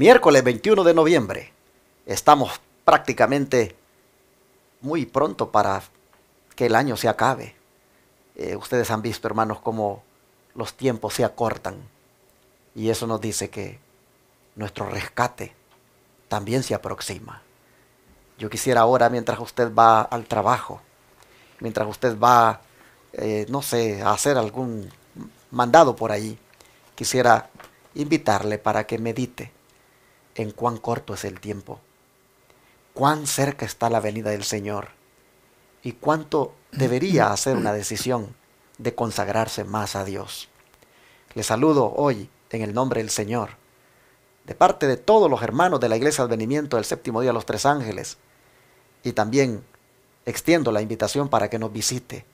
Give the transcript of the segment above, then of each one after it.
miércoles 21 de noviembre. Estamos prácticamente muy pronto para que el año se acabe. Eh, ustedes han visto, hermanos, cómo los tiempos se acortan. Y eso nos dice que nuestro rescate también se aproxima. Yo quisiera ahora, mientras usted va al trabajo, mientras usted va, eh, no sé, a hacer algún mandado por ahí, quisiera invitarle para que medite en cuán corto es el tiempo, cuán cerca está la venida del Señor y cuánto debería hacer una decisión de consagrarse más a Dios. Les saludo hoy en el nombre del Señor, de parte de todos los hermanos de la Iglesia Advenimiento del Séptimo Día de los Tres Ángeles, y también extiendo la invitación para que nos visite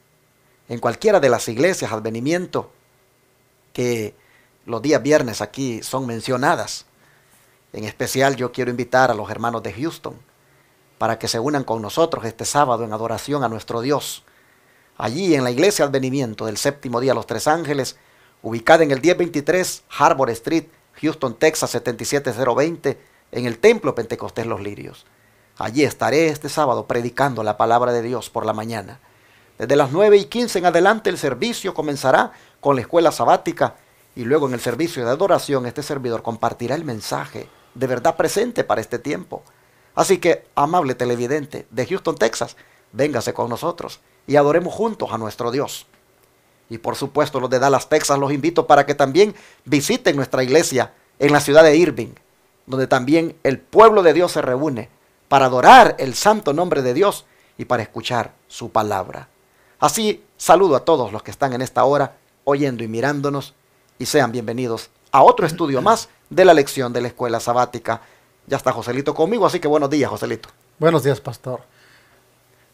en cualquiera de las iglesias Advenimiento que los días viernes aquí son mencionadas en especial yo quiero invitar a los hermanos de Houston para que se unan con nosotros este sábado en adoración a nuestro Dios. Allí en la iglesia Advenimiento del séptimo día Los Tres Ángeles, ubicada en el 1023 Harbor Street, Houston, Texas 77020, en el Templo Pentecostés Los Lirios. Allí estaré este sábado predicando la palabra de Dios por la mañana. Desde las 9 y 15 en adelante el servicio comenzará con la escuela sabática y luego en el servicio de adoración este servidor compartirá el mensaje de verdad presente para este tiempo. Así que, amable televidente de Houston, Texas, véngase con nosotros y adoremos juntos a nuestro Dios. Y por supuesto, los de Dallas, Texas, los invito para que también visiten nuestra iglesia en la ciudad de Irving, donde también el pueblo de Dios se reúne para adorar el santo nombre de Dios y para escuchar su palabra. Así, saludo a todos los que están en esta hora oyendo y mirándonos y sean bienvenidos a otro estudio más de la lección de la escuela sabática. Ya está Joselito conmigo, así que buenos días, Joselito. Buenos días, pastor.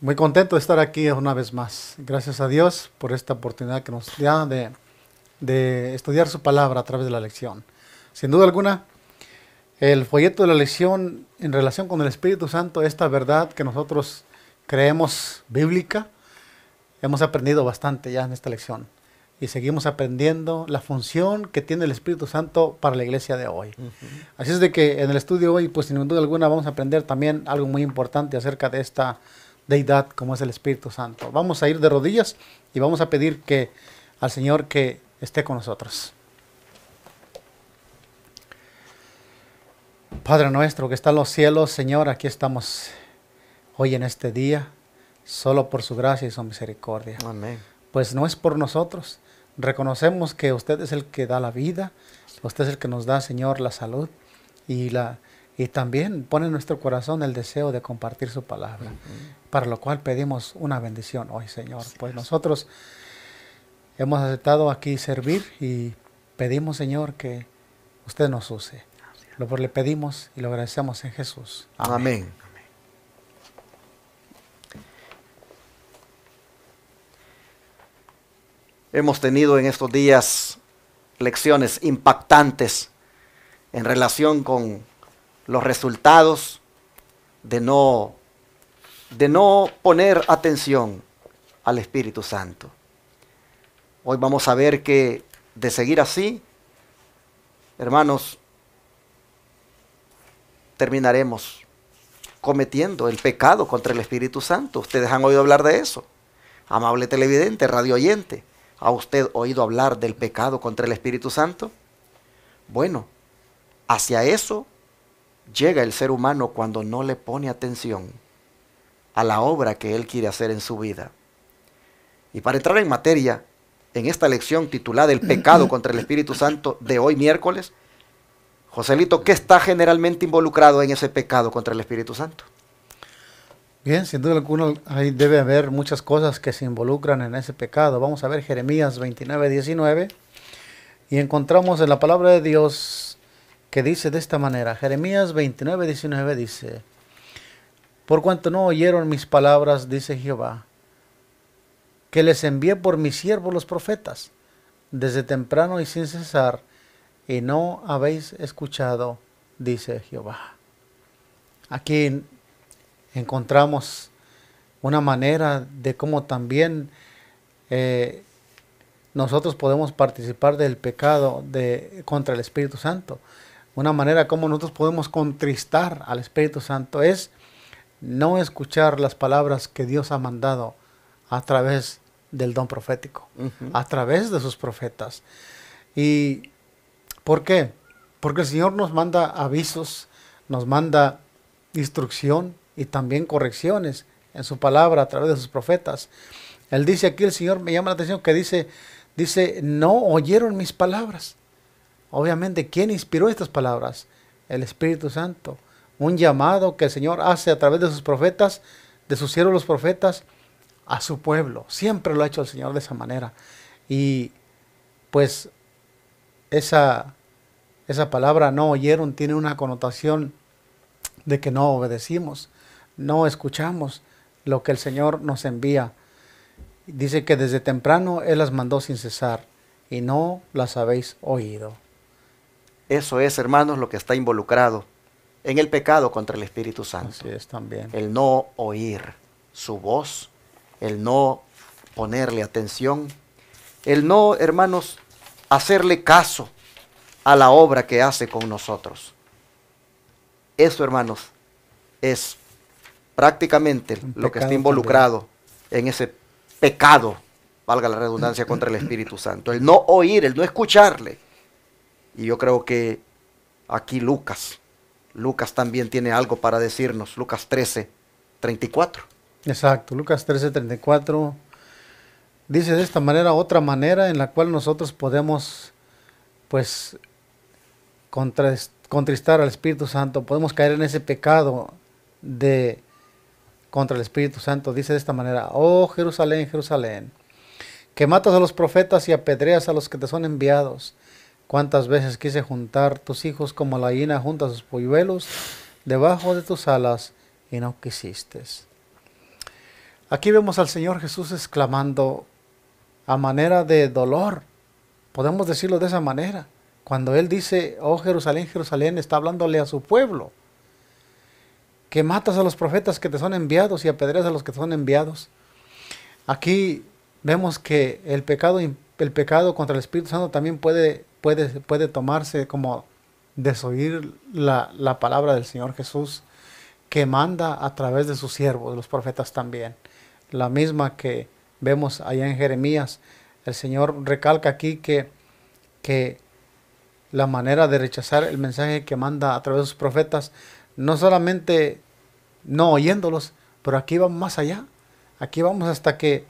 Muy contento de estar aquí una vez más. Gracias a Dios por esta oportunidad que nos da de, de estudiar su palabra a través de la lección. Sin duda alguna, el folleto de la lección en relación con el Espíritu Santo, esta verdad que nosotros creemos bíblica, hemos aprendido bastante ya en esta lección y seguimos aprendiendo la función que tiene el Espíritu Santo para la iglesia de hoy. Así es de que en el estudio hoy, pues sin duda alguna, vamos a aprender también algo muy importante acerca de esta deidad como es el Espíritu Santo. Vamos a ir de rodillas y vamos a pedir que al Señor que esté con nosotros. Padre nuestro que está en los cielos, Señor, aquí estamos hoy en este día, solo por su gracia y su misericordia. Amén. Pues no es por nosotros, reconocemos que usted es el que da la vida, usted es el que nos da, Señor, la salud y, la, y también pone en nuestro corazón el deseo de compartir su palabra, para lo cual pedimos una bendición hoy, Señor. pues nosotros hemos aceptado aquí servir y pedimos, Señor, que usted nos use. Lo le pedimos y lo agradecemos en Jesús. Amén. Hemos tenido en estos días lecciones impactantes en relación con los resultados de no, de no poner atención al Espíritu Santo. Hoy vamos a ver que de seguir así, hermanos, terminaremos cometiendo el pecado contra el Espíritu Santo. Ustedes han oído hablar de eso. Amable televidente, radio oyente. ¿Ha usted oído hablar del pecado contra el Espíritu Santo? Bueno, hacia eso llega el ser humano cuando no le pone atención a la obra que él quiere hacer en su vida. Y para entrar en materia, en esta lección titulada El pecado contra el Espíritu Santo de hoy miércoles, Joselito, ¿qué está generalmente involucrado en ese pecado contra el Espíritu Santo? Bien, sin duda alguna ahí debe haber muchas cosas que se involucran en ese pecado. Vamos a ver Jeremías 29, 19 y encontramos en la palabra de Dios que dice de esta manera, Jeremías 29, 19 dice, por cuanto no oyeron mis palabras, dice Jehová, que les envié por mis siervos los profetas, desde temprano y sin cesar, y no habéis escuchado, dice Jehová. Aquí encontramos una manera de cómo también eh, nosotros podemos participar del pecado de, contra el Espíritu Santo. Una manera como nosotros podemos contristar al Espíritu Santo es no escuchar las palabras que Dios ha mandado a través del don profético, a través de sus profetas. ¿Y por qué? Porque el Señor nos manda avisos, nos manda instrucción, y también correcciones en su palabra a través de sus profetas. Él dice aquí, el Señor me llama la atención que dice, dice, no oyeron mis palabras. Obviamente, ¿quién inspiró estas palabras? El Espíritu Santo. Un llamado que el Señor hace a través de sus profetas, de sus siervos los profetas, a su pueblo. Siempre lo ha hecho el Señor de esa manera. Y pues esa, esa palabra no oyeron tiene una connotación de que no obedecimos no escuchamos lo que el Señor nos envía. Dice que desde temprano Él las mandó sin cesar y no las habéis oído. Eso es, hermanos, lo que está involucrado en el pecado contra el Espíritu Santo. Así es también. El no oír su voz, el no ponerle atención, el no, hermanos, hacerle caso a la obra que hace con nosotros. Eso, hermanos, es prácticamente lo que está involucrado en ese pecado, valga la redundancia, contra el Espíritu Santo. El no oír, el no escucharle. Y yo creo que aquí Lucas, Lucas también tiene algo para decirnos. Lucas 13, 34. Exacto, Lucas 13, 34. Dice de esta manera, otra manera en la cual nosotros podemos, pues, contristar al Espíritu Santo, podemos caer en ese pecado de contra el Espíritu Santo. Dice de esta manera, oh Jerusalén, Jerusalén, que matas a los profetas y apedreas a los que te son enviados. Cuántas veces quise juntar tus hijos como la hiena junta sus polluelos debajo de tus alas y no quisiste. Aquí vemos al Señor Jesús exclamando a manera de dolor. Podemos decirlo de esa manera. Cuando Él dice, oh Jerusalén, Jerusalén, está hablándole a su pueblo que matas a los profetas que te son enviados y apedreas a los que te son enviados. Aquí vemos que el pecado, contra el Espíritu Santo también puede, tomarse como desoír la, palabra del Señor Jesús que manda a través de sus siervos, los profetas también. La misma que vemos allá en Jeremías. El Señor recalca aquí que la manera de rechazar el mensaje que manda a través de sus profetas no solamente no oyéndolos, pero aquí vamos más allá. Aquí vamos hasta que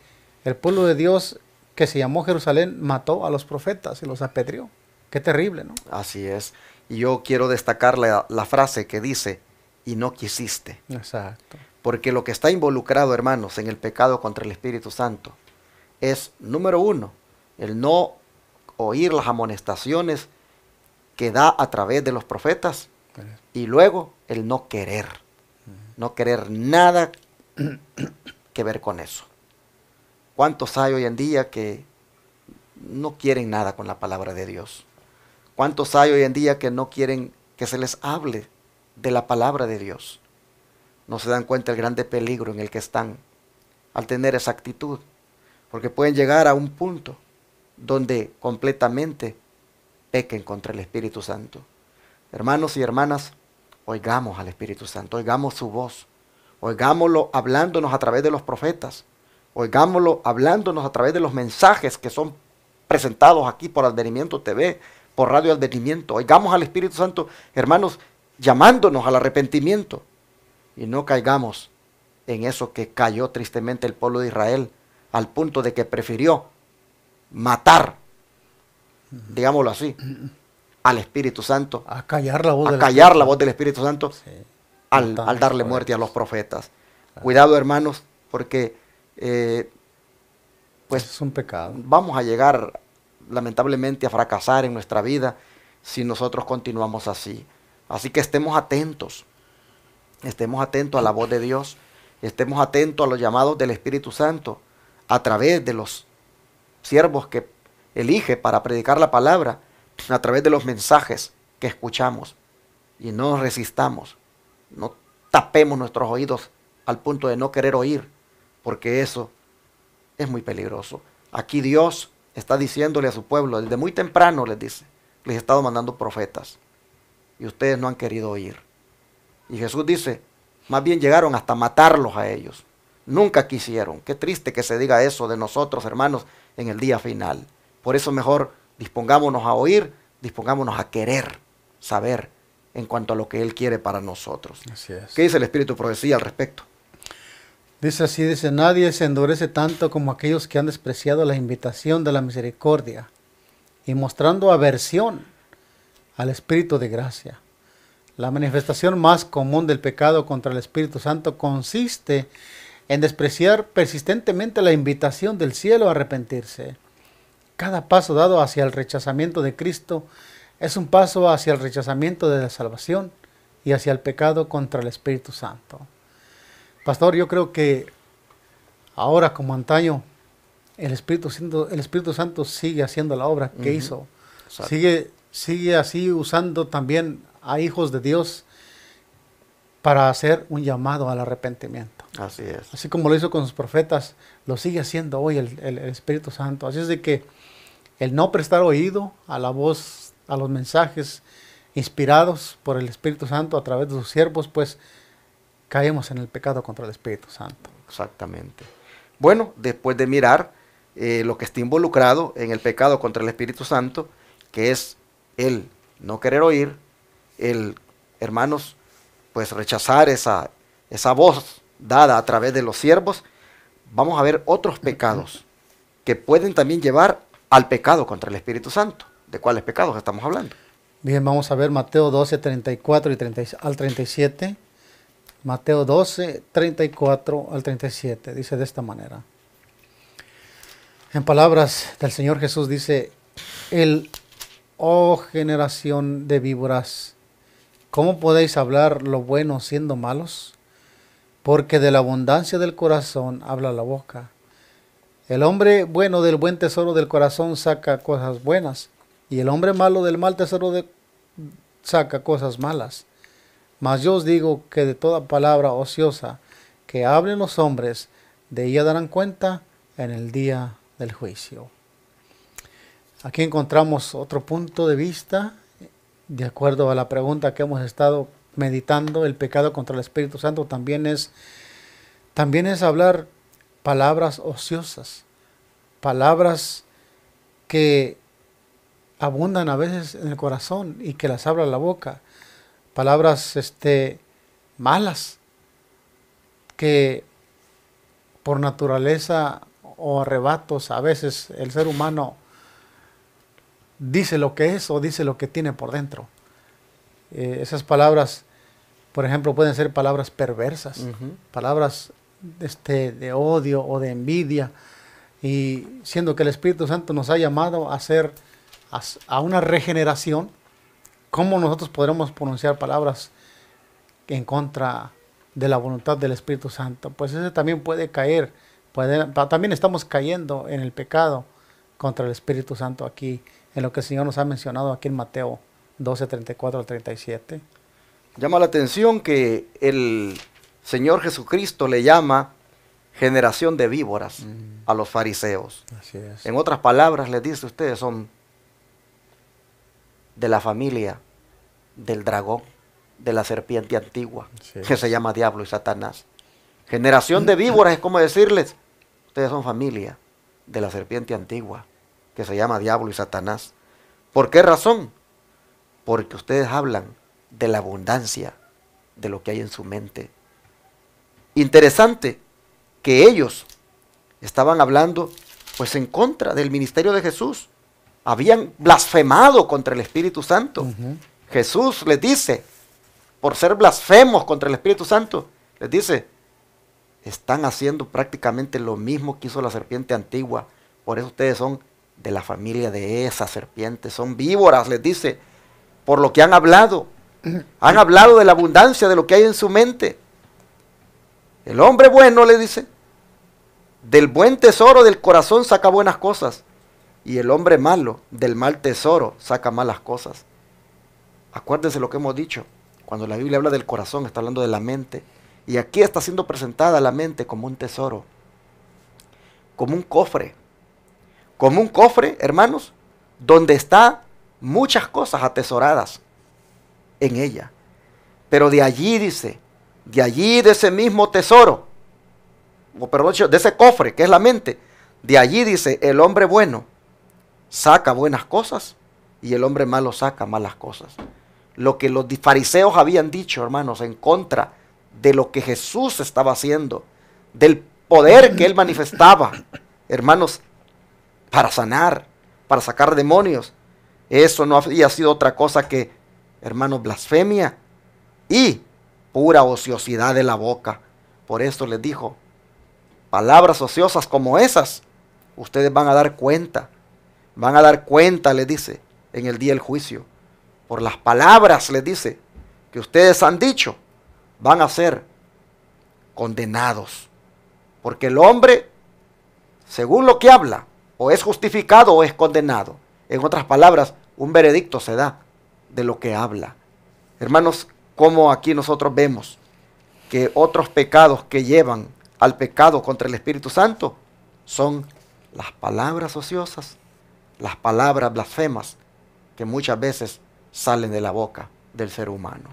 el pueblo de Dios que se llamó Jerusalén mató a los profetas y los apedreó. Qué terrible, ¿no? Así es. Y yo quiero destacar la, la frase que dice, y no quisiste. Exacto. Porque lo que está involucrado, hermanos, en el pecado contra el Espíritu Santo es, número uno, el no oír las amonestaciones que da a través de los profetas y luego el no querer, no querer nada que ver con eso. ¿Cuántos hay hoy en día que no quieren nada con la palabra de Dios? ¿Cuántos hay hoy en día que no quieren que se les hable de la palabra de Dios? No se dan cuenta el grande peligro en el que están al tener esa actitud, porque pueden llegar a un punto donde completamente pequen contra el Espíritu Santo. Hermanos y hermanas, Oigamos al Espíritu Santo, oigamos su voz, oigámoslo hablándonos a través de los profetas, oigámoslo hablándonos a través de los mensajes que son presentados aquí por Advenimiento TV, por Radio Advenimiento. Oigamos al Espíritu Santo, hermanos, llamándonos al arrepentimiento y no caigamos en eso que cayó tristemente el pueblo de Israel al punto de que prefirió matar, digámoslo así, al Espíritu Santo. A callar la voz, a del, callar Espíritu. La voz del Espíritu Santo al, darle muerte a los profetas. Ah. Cuidado hermanos, porque eh, pues es un pecado. vamos a llegar lamentablemente a fracasar en nuestra vida si nosotros continuamos así. Así que estemos atentos, estemos atentos a la voz de Dios, estemos atentos a los llamados del Espíritu Santo a través de los siervos que elige para predicar la palabra a través de los mensajes que escuchamos. Y no resistamos, no tapemos nuestros oídos al punto de no querer oír, porque eso es muy peligroso. Aquí Dios está diciéndole a su pueblo, desde muy temprano les dice, les he estado mandando profetas y ustedes no han querido oír. Y Jesús dice, más bien llegaron hasta matarlos a ellos. Nunca quisieron. Qué triste que se diga eso de nosotros, hermanos, en el día final. Por eso mejor Dispongámonos a oír, dispongámonos a querer saber en cuanto a lo que Él quiere para nosotros. ¿Qué dice el Espíritu Profecía al respecto? Dice así, dice, nadie se endurece tanto como aquellos que han despreciado la invitación de la misericordia y mostrando aversión al Espíritu de gracia. La manifestación más común del pecado contra el Espíritu Santo consiste en despreciar persistentemente la invitación del cielo a arrepentirse. Cada paso dado hacia el rechazamiento de Cristo es un paso hacia el rechazamiento de la salvación y hacia el pecado contra el Espíritu Santo. Pastor, yo creo que ahora como antaño, el Espíritu Santo, el Espíritu Santo sigue haciendo la obra que hizo. Sigue, sigue así usando también a hijos de Dios para hacer un llamado al arrepentimiento. Así es. Así como lo hizo con sus profetas, lo sigue haciendo hoy el Espíritu Santo. Así es de que el no prestar oído a la voz, a los mensajes inspirados por el Espíritu Santo a través de sus siervos, pues caemos en el pecado contra el Espíritu Santo. Exactamente. Bueno, después de mirar eh, lo que está involucrado en el pecado contra el Espíritu Santo, que es el no querer oír, el, hermanos, pues rechazar esa, esa voz dada a través de los siervos, vamos a ver otros pecados que pueden también llevar al pecado contra el Espíritu Santo. ¿De cuáles pecados estamos hablando? Bien, vamos a ver Mateo 12, 34 y al 37. Mateo 12, 34 al 37. Dice de esta manera. En palabras del Señor Jesús dice, el, oh generación de víboras, ¿cómo podéis hablar lo bueno siendo malos? Porque de la abundancia del corazón habla la boca. El hombre bueno del buen tesoro del corazón saca cosas buenas, y el hombre malo del mal tesoro saca cosas malas. Mas yo os digo que de toda palabra ociosa que hablen los hombres, de ella darán cuenta en el día del juicio. Aquí encontramos otro punto de vista de acuerdo a la pregunta que hemos estado meditando. El pecado contra el Espíritu Santo también es, también es hablar palabras ociosas, palabras que abundan a veces en el corazón y que las habla la boca, palabras este, malas que por naturaleza o arrebatos a veces el ser humano dice lo que es o dice lo que tiene por dentro. Eh, esas palabras, por ejemplo, pueden ser palabras perversas, palabras este, de odio o de envidia, y siendo que el Espíritu Santo nos ha llamado a hacer a, una regeneración, ¿cómo nosotros podremos pronunciar palabras en contra de la voluntad del Espíritu Santo? Pues ese también puede caer, también estamos cayendo en el pecado contra el Espíritu Santo aquí, en lo que el Señor nos ha mencionado aquí en Mateo 12, 34 al 37. Llama la atención que el Señor Jesucristo le llama generación de víboras mm. a los fariseos. Así es. En otras palabras, les dice ustedes, son de la familia del dragón, de la serpiente antigua, que se llama diablo y satanás. Generación de víboras es como decirles, ustedes son familia de la serpiente antigua, que se llama diablo y satanás. ¿Por qué razón? Porque ustedes hablan de la abundancia de lo que hay en su mente Interesante que ellos estaban hablando pues en contra del ministerio de Jesús. Habían blasfemado contra el Espíritu Santo. Jesús les dice, por ser blasfemos contra el Espíritu Santo, les dice, están haciendo prácticamente lo mismo que hizo la serpiente antigua. Por eso ustedes son de la familia de esa serpiente. Son víboras, les dice, por lo que han hablado. Han hablado de la abundancia de lo que hay en su mente. El hombre bueno le dice, del buen tesoro del corazón saca buenas cosas. Y el hombre malo, del mal tesoro, saca malas cosas. Acuérdense lo que hemos dicho. Cuando la Biblia habla del corazón, está hablando de la mente. Y aquí está siendo presentada la mente como un tesoro, como un cofre. Como un cofre, hermanos, donde está muchas cosas atesoradas en ella. Pero de allí dice, de allí, de ese mismo tesoro, o perdón, de ese cofre que es la mente, de allí dice, el hombre bueno saca buenas cosas y el hombre malo saca malas cosas. Lo que los fariseos habían dicho, hermanos, en contra de lo que Jesús estaba haciendo, del poder que él manifestaba, hermanos, para sanar, para sacar demonios. Eso no había sido otra cosa que, hermanos, blasfemia y pura ociosidad de la boca. Por eso les dijo, palabras ociosas como esas, ustedes van a dar cuenta. Van a dar cuenta, les dice, en el día del juicio. Por las palabras, les dice, que ustedes han dicho, van a ser condenados. Porque el hombre, según lo que habla, o es justificado o es condenado. En otras palabras, un veredicto se da de lo que habla. Hermanos, como aquí nosotros vemos que otros pecados que llevan al pecado contra el Espíritu Santo son las palabras ociosas, las palabras blasfemas que muchas veces salen de la boca del ser humano.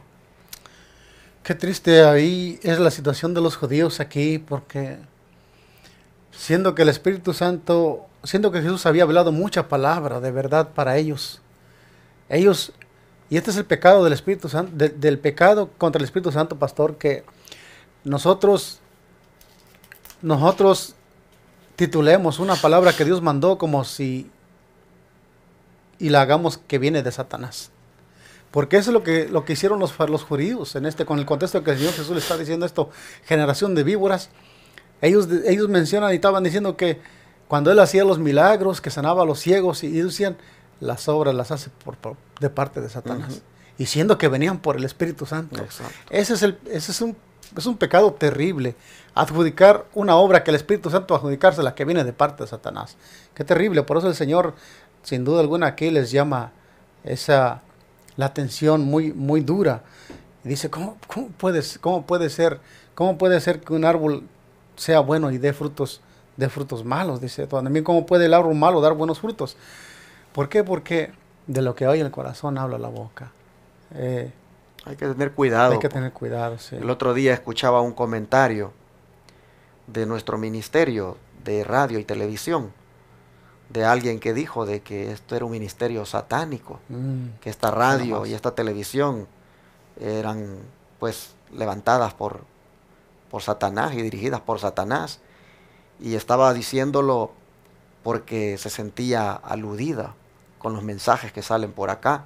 Qué triste ahí es la situación de los judíos aquí, porque siendo que el Espíritu Santo, siendo que Jesús había hablado muchas palabras de verdad para ellos, ellos y este es el pecado del Espíritu Santo, del pecado contra el Espíritu Santo, pastor, que nosotros, nosotros titulemos una palabra que Dios mandó como si y la hagamos que viene de Satanás. Porque eso es lo que, lo que hicieron los, los judíos en este, con el contexto que el Señor Jesús le está diciendo esto, generación de víboras. Ellos, ellos mencionan y estaban diciendo que cuando Él hacía los milagros, que sanaba a los ciegos, y, y decían, las obras las hace por, de parte de Satanás. Y siendo que venían por el Espíritu Santo. Ese, es, el, ese es, un, pecado terrible. Adjudicar una obra que el Espíritu Santo adjudicarse la que viene de parte de Satanás. Qué terrible. Por eso el Señor, sin duda alguna, aquí les llama esa la atención muy, muy dura. dice, ¿cómo, puedes, puede ser, ¿cómo puede ser que un árbol sea bueno y dé frutos, dé frutos malos? Dice, también, ¿cómo puede el árbol malo dar buenos frutos? ¿Por qué? Porque de lo que oye el corazón habla la boca. Eh, hay que tener cuidado. Hay que tener cuidado, sí. El otro día escuchaba un comentario de nuestro ministerio de radio y televisión, de alguien que dijo de que esto era un ministerio satánico, mm, que esta radio y esta televisión eran pues levantadas por, por Satanás y dirigidas por Satanás, y estaba diciéndolo porque se sentía aludida con los mensajes que salen por acá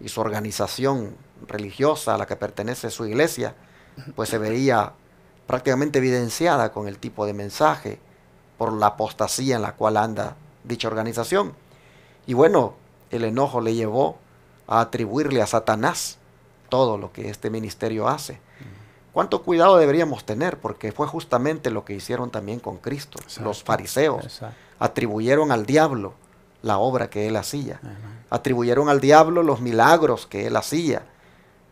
y su organización religiosa a la que pertenece su iglesia, pues se veía prácticamente evidenciada con el tipo de mensaje por la apostasía en la cual anda dicha organización. Y bueno, el enojo le llevó a atribuirle a Satanás todo lo que este ministerio hace. ¿Cuánto cuidado deberíamos tener? Porque fue justamente lo que hicieron también con Cristo. los fariseos atribuyeron al diablo la obra que él hacía. Atribuyeron al diablo los milagros que él hacía,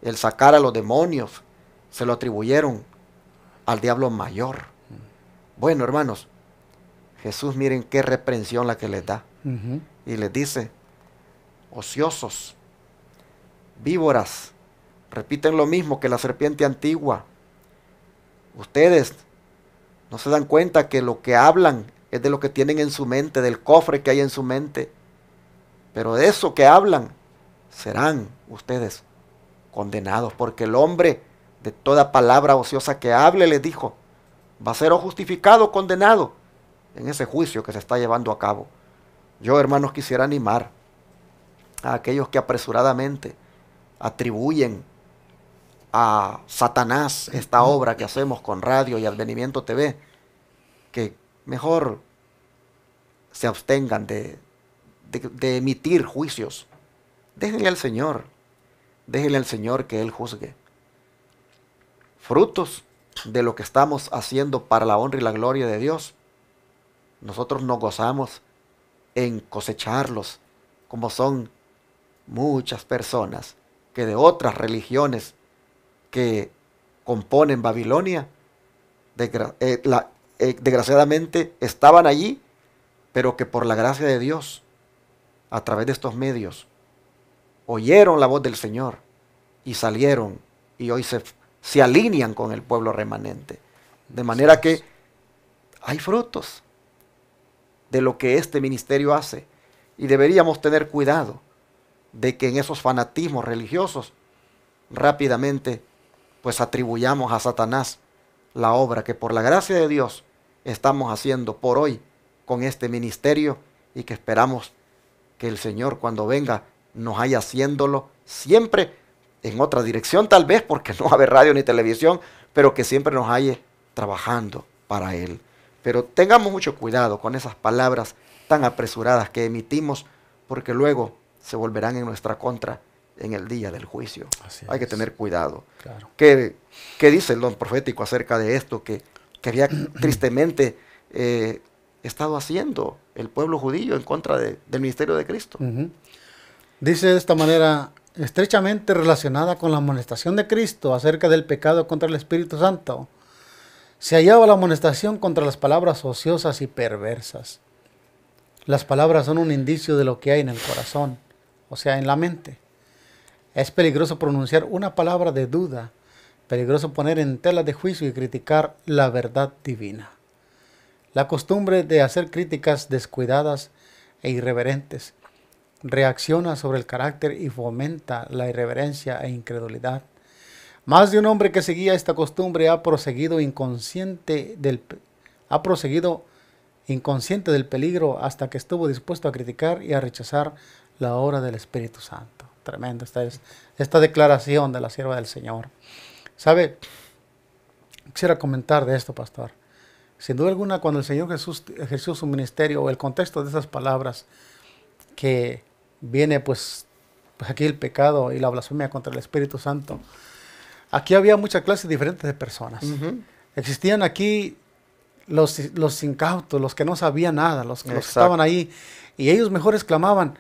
el sacar a los demonios, se lo atribuyeron al diablo mayor. Bueno, hermanos, Jesús miren qué reprensión la que les da. Y les dice, ociosos, víboras, repiten lo mismo que la serpiente antigua. Ustedes no se dan cuenta que lo que hablan es de lo que tienen en su mente, del cofre que hay en su mente. Pero de eso que hablan, serán ustedes condenados, porque el hombre de toda palabra ociosa que hable, les dijo, va a ser o justificado o condenado en ese juicio que se está llevando a cabo. Yo, hermanos, quisiera animar a aquellos que apresuradamente atribuyen a Satanás esta obra que hacemos con radio y Advenimiento TV, que mejor se abstengan de, emitir juicios. Déjenle al Señor, déjenle al Señor que Él juzgue. Frutos de lo que estamos haciendo para la honra y la gloria de Dios. Nosotros no gozamos en cosecharlos, como son muchas personas que de otras religiones que componen Babilonia, de, eh, la, eh, desgraciadamente estaban allí, pero que por la gracia de Dios, a través de estos medios, oyeron la voz del Señor y salieron y hoy se, se alinean con el pueblo remanente. De manera que hay frutos de lo que este ministerio hace y deberíamos tener cuidado de que en esos fanatismos religiosos rápidamente pues atribuyamos a Satanás la obra que por la gracia de Dios estamos haciendo por hoy con este ministerio y que esperamos que el Señor cuando venga nos haya haciéndolo siempre en otra dirección tal vez, porque no va haber radio ni televisión, pero que siempre nos haya trabajando para Él. Pero tengamos mucho cuidado con esas palabras tan apresuradas que emitimos, porque luego se volverán en nuestra contra en el día del juicio. Hay que tener cuidado. Claro. ¿Qué, ¿Qué, dice el don profético acerca de esto? Que que había tristemente eh, estado haciendo el pueblo judío en contra del ministerio de Cristo. Dice de esta manera, estrechamente relacionada con la amonestación de Cristo acerca del pecado contra el Espíritu Santo, se hallaba la amonestación contra las palabras ociosas y perversas. Las palabras son un indicio de lo que hay en el corazón, o sea, en la mente. Es peligroso pronunciar una palabra de duda peligroso poner en tela de juicio y criticar la verdad divina. La costumbre de hacer críticas descuidadas e irreverentes reacciona sobre el carácter y fomenta la irreverencia e incredulidad. Más de un hombre que seguía esta costumbre ha proseguido inconsciente del, ha proseguido inconsciente del peligro hasta que estuvo dispuesto a criticar y a rechazar la obra del Espíritu Santo. Tremenda esta es esta declaración de la sierva del Señor. ¿Sabe? Quisiera comentar de esto, pastor. Sin duda alguna, cuando el Señor Jesús ejerció su ministerio, el contexto de esas palabras, que viene pues, pues aquí el pecado y la blasfemia contra el Espíritu Santo, aquí había muchas clases diferentes de personas. Existían aquí los, los, incautos, los que no sabían nada, los que estaban ahí, y ellos mejor exclamaban,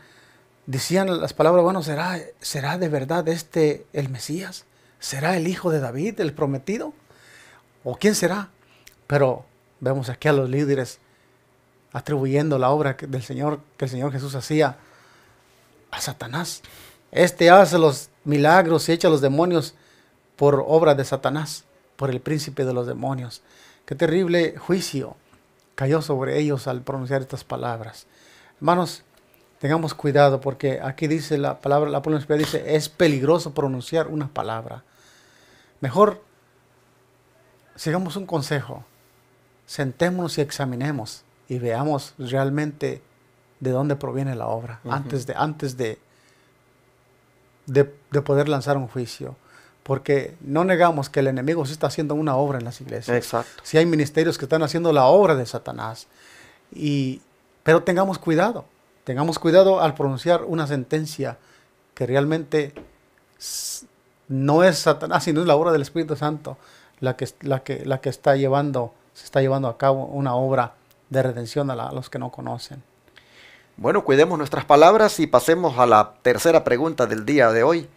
decían las palabras, bueno, ¿será, será de verdad este el Mesías? ¿Será el hijo de David, el prometido? ¿O quién será? Pero vemos aquí a los líderes atribuyendo la obra del Señor que el Señor Jesús hacía a Satanás. Este hace los milagros y echa a los demonios por obra de Satanás, por el príncipe de los demonios. Qué terrible juicio cayó sobre ellos al pronunciar estas palabras. Hermanos, tengamos cuidado porque aquí dice la palabra, la palabra dice, es peligroso pronunciar una palabra. Mejor sigamos un consejo, sentémonos y examinemos y veamos realmente de dónde proviene la obra antes, de, antes de, de, poder lanzar un juicio. Porque no negamos que el enemigo sí está haciendo una obra en las iglesias. Exacto. Si hay ministerios que están haciendo la obra de Satanás. pero tengamos cuidado. Tengamos cuidado al pronunciar una sentencia que realmente no es Satanás, ah, sino es la obra del Espíritu Santo la que, la que, la que está llevando, se está llevando a cabo una obra de redención a, los que no conocen. Bueno, cuidemos nuestras palabras y pasemos a la tercera pregunta del día de hoy.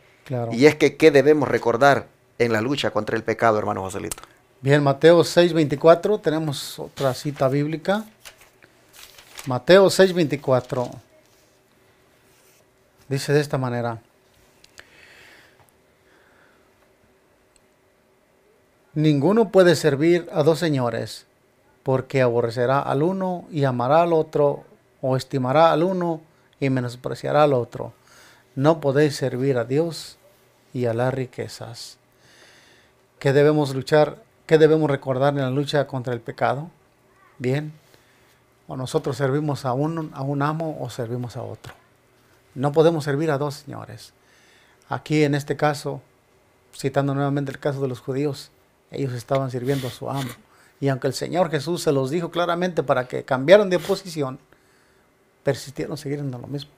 Y es que, ¿qué debemos recordar en la lucha contra el pecado, hermano Joselito? Bien, Mateo 6:24, tenemos otra cita bíblica. Mateo 6:24 dice de esta manera. Ninguno puede servir a dos señores, porque aborrecerá al uno y amará al otro, o estimará al uno y menospreciará al otro. No podéis servir a Dios y a las riquezas. ¿Qué debemos luchar? ¿Qué debemos recordar en la lucha contra el pecado? Bien, o nosotros servimos a un, a un amo o servimos a otro. No podemos servir a dos señores. Aquí en este caso, citando nuevamente el caso de los judíos, ellos estaban sirviendo a su amo. Y aunque el Señor Jesús se los dijo claramente para que cambiaran de posición, persistieron, siguiendo lo mismo.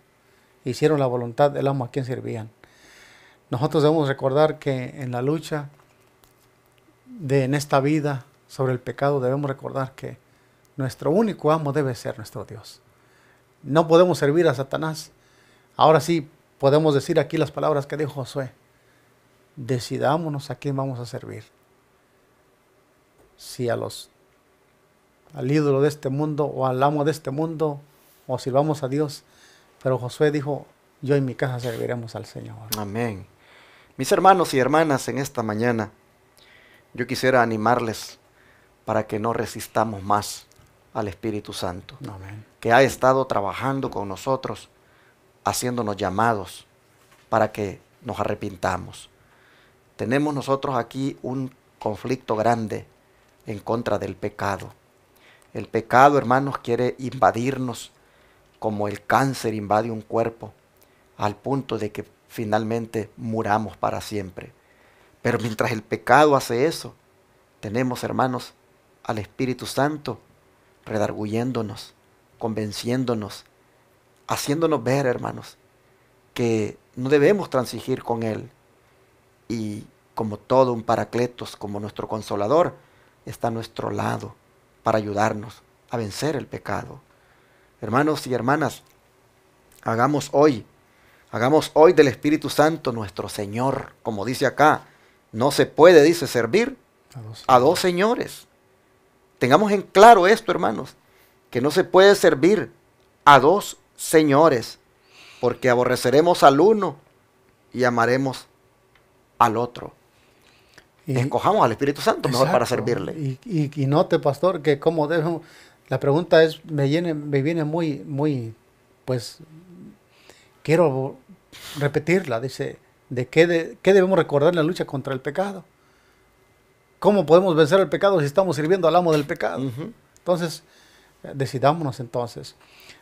Hicieron la voluntad del amo a quien servían. Nosotros debemos recordar que en la lucha de en esta vida sobre el pecado debemos recordar que nuestro único amo debe ser nuestro Dios. No podemos servir a Satanás. Ahora sí podemos decir aquí las palabras que dijo Josué. Decidámonos a quién vamos a servir si a los al ídolo de este mundo o al amo de este mundo o sirvamos a Dios. Pero Josué dijo, yo en mi casa serviremos al Señor. Amén. Mis hermanos y hermanas, en esta mañana yo quisiera animarles para que no resistamos más al Espíritu Santo, que ha estado trabajando con nosotros, haciéndonos llamados para que nos arrepintamos. Tenemos nosotros aquí un conflicto grande en contra del pecado. El pecado, hermanos, quiere invadirnos como el cáncer invade un cuerpo, al punto de que finalmente muramos para siempre. Pero mientras el pecado hace eso, tenemos, hermanos, al Espíritu Santo redarguyéndonos, convenciéndonos, haciéndonos ver, hermanos, que no debemos transigir con Él. Y como todo un paracletos, como nuestro consolador, está a nuestro lado para ayudarnos a vencer el pecado. Hermanos y hermanas, hagamos hoy, hagamos hoy del Espíritu Santo nuestro Señor, como dice acá. No se puede, dice, servir a dos, a dos señores. Tengamos en claro esto, hermanos, que no se puede servir a dos señores, porque aborreceremos al uno y amaremos al otro. Y, Escojamos al Espíritu Santo mejor para servirle. Y, note, pastor, que como debemos la pregunta es, me viene, me viene muy, muy, pues, quiero repetirla, dice, ¿de qué, debemos recordar en la lucha contra el pecado? ¿Cómo podemos vencer el pecado si estamos sirviendo al amo del pecado? Entonces, decidámonos entonces.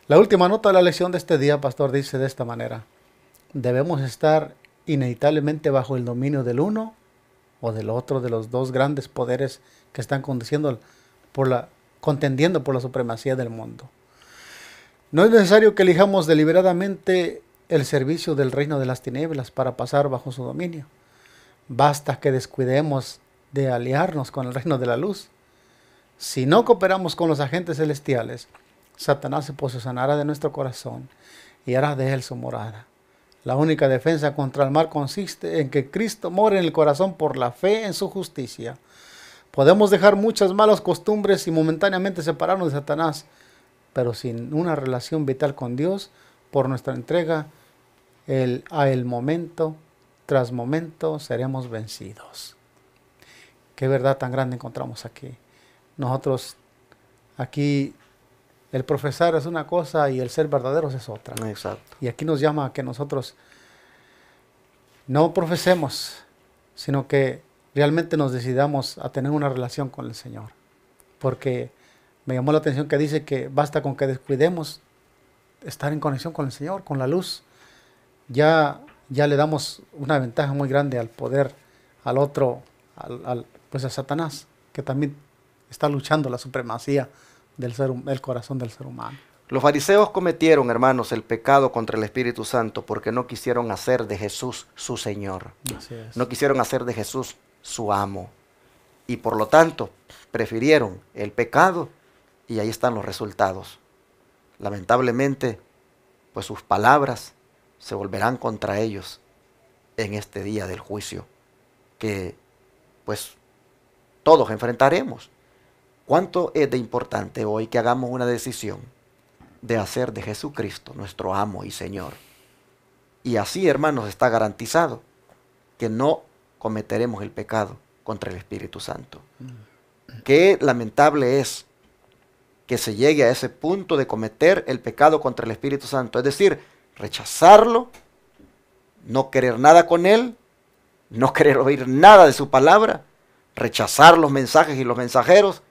La última nota de la lección de este día, pastor, dice de esta manera, debemos estar inevitablemente bajo el dominio del uno o del otro de los dos grandes poderes que están conduciendo por la, contendiendo por la supremacía del mundo. No es necesario que elijamos deliberadamente el servicio del reino de las tinieblas para pasar bajo su dominio. Basta que descuidemos de aliarnos con el reino de la luz. Si no cooperamos con los agentes celestiales, Satanás se posesionará de nuestro corazón y hará de él su morada. La única defensa contra el mal consiste en que Cristo mora en el corazón por la fe en su justicia. Podemos dejar muchas malas costumbres y momentáneamente separarnos de Satanás, pero sin una relación vital con Dios, por nuestra entrega el, a el momento tras momento seremos vencidos. Qué verdad tan grande encontramos aquí. Nosotros aquí el profesar es una cosa y el ser verdadero es otra. Exacto. Y aquí nos llama a que nosotros no profesemos, sino que realmente nos decidamos a tener una relación con el Señor. Porque me llamó la atención que dice que basta con que descuidemos estar en conexión con el Señor, con la luz. Ya, ya le damos una ventaja muy grande al poder, al otro, al, al, pues a Satanás, que también está luchando la supremacía del, corazón del ser humano. Los fariseos cometieron, hermanos, el pecado contra el Espíritu Santo porque no quisieron hacer de Jesús su Señor. No quisieron hacer de Jesús su amo. Y por lo tanto, prefirieron el pecado y ahí están los resultados. Lamentablemente, pues sus palabras se volverán contra ellos en este día del juicio que pues todos enfrentaremos. ¿Cuánto es de importante hoy que hagamos una decisión de hacer de Jesucristo nuestro amo y Señor? Y así, hermanos, está garantizado que no cometeremos el pecado contra el Espíritu Santo. Mm. Qué lamentable es que se llegue a ese punto de cometer el pecado contra el Espíritu Santo, es decir, rechazarlo, no querer nada con él, no querer oír nada de su palabra, rechazar los mensajes y los mensajeros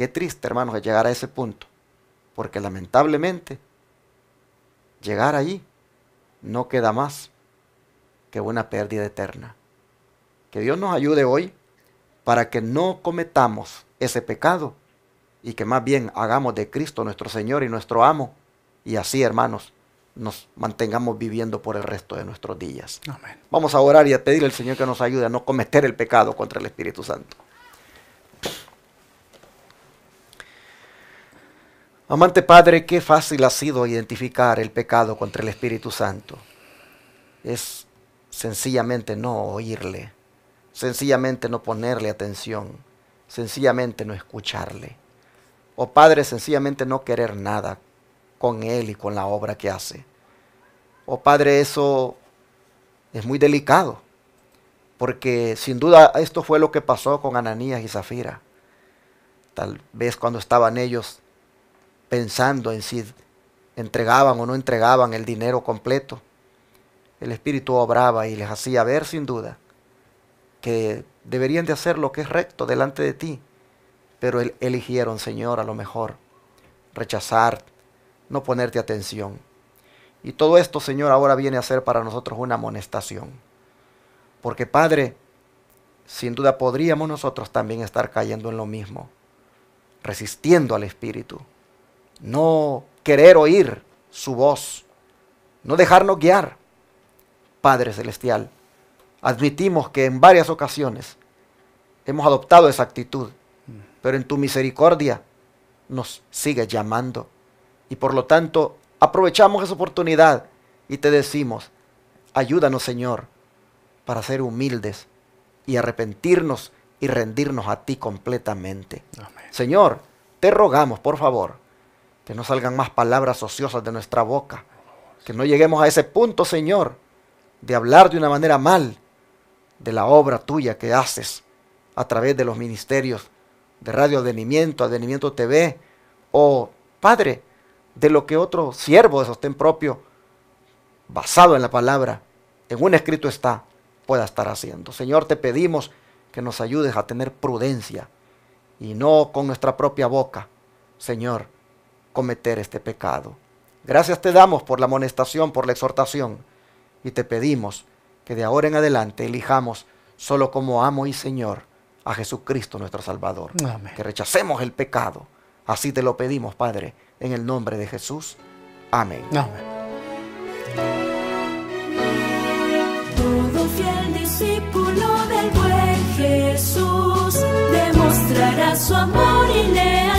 Qué triste, hermanos, llegar a ese punto. Porque lamentablemente, llegar ahí no queda más que una pérdida eterna. Que Dios nos ayude hoy para que no cometamos ese pecado y que más bien hagamos de Cristo nuestro Señor y nuestro amo. Y así, hermanos, nos mantengamos viviendo por el resto de nuestros días. Vamos a orar y a pedir al Señor que nos ayude a no cometer el pecado contra el Espíritu Santo. Amante Padre, qué fácil ha sido identificar el pecado contra el Espíritu Santo. Es sencillamente no oírle, sencillamente no ponerle atención, sencillamente no escucharle. O oh Padre, sencillamente no querer nada con Él y con la obra que hace. O oh Padre, eso es muy delicado, porque sin duda esto fue lo que pasó con Ananías y Zafira. Tal vez cuando estaban ellos pensando en si entregaban o no entregaban el dinero completo. El Espíritu obraba y les hacía ver sin duda que deberían de hacer lo que es recto delante de ti, pero eligieron, Señor, a lo mejor, rechazar, no ponerte atención. Y todo esto, Señor, ahora viene a ser para nosotros una amonestación. Porque, Padre, sin duda podríamos nosotros también estar cayendo en lo mismo, resistiendo al Espíritu, no querer oír su voz, no dejarnos guiar. Padre Celestial, admitimos que en varias ocasiones hemos adoptado esa actitud, pero en tu misericordia nos sigues llamando. Y por lo tanto, aprovechamos esa oportunidad y te decimos, ayúdanos Señor para ser humildes y arrepentirnos y rendirnos a ti completamente. Señor, te rogamos, por favor, que no salgan más palabras ociosas de nuestra boca, que no lleguemos a ese punto, Señor, de hablar de una manera mal de la obra tuya que haces a través de los ministerios de Radio Adenimiento, Adenimiento TV, o Padre, de lo que otro siervo de sostén propio, basado en la palabra, en un escrito está, pueda estar haciendo. Señor, te pedimos que nos ayudes a tener prudencia y no con nuestra propia boca, Señor, cometer este pecado. Gracias te damos por la amonestación, por la exhortación, y te pedimos que de ahora en adelante elijamos solo como amo y Señor a Jesucristo nuestro Salvador. Que rechacemos el pecado. Así te lo pedimos, Padre, en el nombre de Jesús. Amén. Todo fiel discípulo del buen Jesús demostrará su amor y